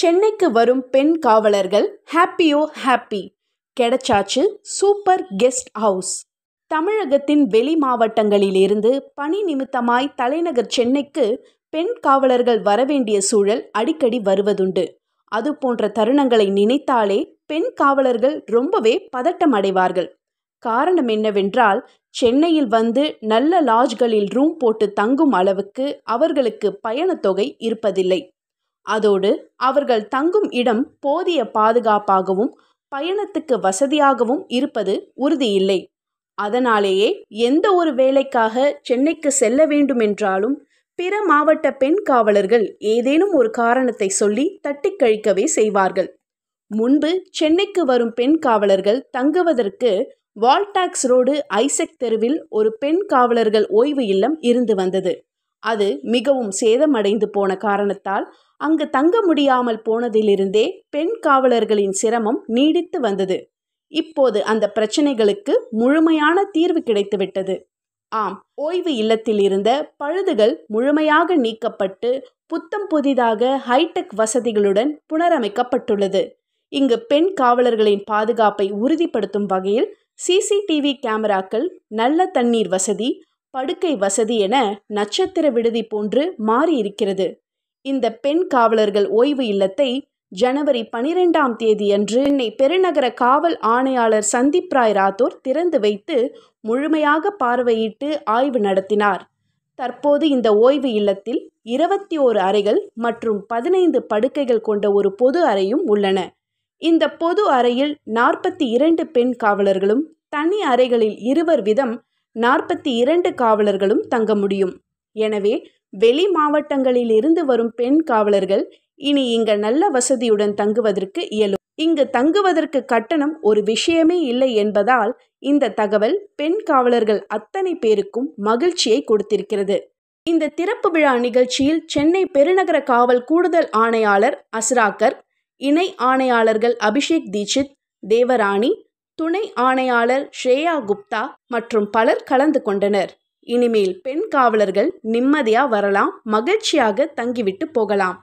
சென்னைக்கு வரும் பெண் காவலர்கள் ஹாப்பியோ ஹாப்பி கிடைச்சாச்சு சூப்பர் கெஸ்ட் ஹவுஸ் தமிழகத்தின் வெளி மாவட்டங்களிலிருந்து பணி நிமித்தமாய் தலைநகர் சென்னைக்கு பெண் காவலர்கள் வரவேண்டிய சூழல் அடிக்கடி வருவதுண்டு அது போன்ற தருணங்களை நினைத்தாலே பெண் காவலர்கள் ரொம்பவே பதட்டம் அடைவார்கள் காரணம் என்னவென்றால் சென்னையில் வந்து நல்ல லாட்ஜ்களில் ரூம் போட்டு தங்கும் அளவுக்கு அவர்களுக்கு பயணத்தொகை இருப்பதில்லை அதோடு அவர்கள் தங்கும் இடம் போதிய பாதுகாப்பாகவும் பயணத்துக்கு வசதியாகவும் இருப்பது உறுதியில்லை அதனாலேயே எந்த ஒரு வேலைக்காக சென்னைக்கு செல்ல வேண்டுமென்றாலும் பிற மாவட்ட பெண் காவலர்கள் ஏதேனும் ஒரு காரணத்தை சொல்லி தட்டி கழிக்கவே செய்வார்கள் முன்பு சென்னைக்கு வரும் பெண் காவலர்கள் தங்குவதற்கு வால்டாக்ஸ் ரோடு ஐசெக் தெருவில் ஒரு பெண் காவலர்கள் ஓய்வு இல்லம் இருந்து வந்தது அது மிகவும் சேதமடைந்து போன காரணத்தால் அங்கு தங்க முடியாமல் போனதிலிருந்தே பெண் காவலர்களின் சிரமம் நீடித்து வந்தது இப்போது அந்த பிரச்சனைகளுக்கு முழுமையான தீர்வு கிடைத்துவிட்டது ஆம் ஓய்வு இல்லத்தில் இருந்த பழுதுகள் முழுமையாக நீக்கப்பட்டு புத்தம் புதிதாக ஹைடெக் வசதிகளுடன் புனரமைக்கப்பட்டுள்ளது இங்கு பெண் காவலர்களின் பாதுகாப்பை உறுதிப்படுத்தும் வகையில் சிசிடிவி கேமராக்கள் நல்ல தண்ணீர் வசதி படுக்கை வசதி என நட்சத்திர விடுதி போன்று மாறியிருக்கிறது இந்த பெண் காவலர்கள் ஓய்வு இல்லத்தை ஜனவரி பனிரெண்டாம் தேதியன்று சென்னை பெருநகர காவல் ஆணையாளர் சந்தீப் ராய் ராத்தோர் திறந்து வைத்து முழுமையாக பார்வையிட்டு ஆய்வு நடத்தினார் தற்போது இந்த ஓய்வு இல்லத்தில் இருபத்தி ஓரு அறைகள் மற்றும் பதினைந்து படுக்கைகள் கொண்ட ஒரு பொது அறையும் உள்ளன இந்த பொது அறையில் நாற்பத்தி இரண்டு பெண் காவலர்களும் தனி அறைகளில் இருவர் விதம் நாற்பத்தி இரண்டு காவலர்களும் தங்க முடியும் எனவே வெளி மாவட்டங்களில் இருந்து வரும் பெண் காவலர்கள் இனி இங்கு நல்ல வசதியுடன் தங்குவதற்கு இயலும் இங்கு தங்குவதற்கு கட்டணம் ஒரு விஷயமே இல்லை என்பதால் இந்த தகவல் பெண் காவலர்கள் அத்தனை பேருக்கும் மகிழ்ச்சியை கொடுத்திருக்கிறது இந்த திறப்பு விழா நிகழ்ச்சியில் சென்னை பெருநகர காவல் கூடுதல் ஆணையாளர் அஸ்ராக்கர் இணை ஆணையாளர்கள் அபிஷேக் தீட்சித் தேவராணி துணை ஆணையாளர் ஸ்ரேயா குப்தா மற்றும் பலர் கலந்து கொண்டனர் இனிமேல் பெண் காவலர்கள் நிம்மதியா வரலாம் மகிழ்ச்சியாக தங்கிவிட்டு போகலாம்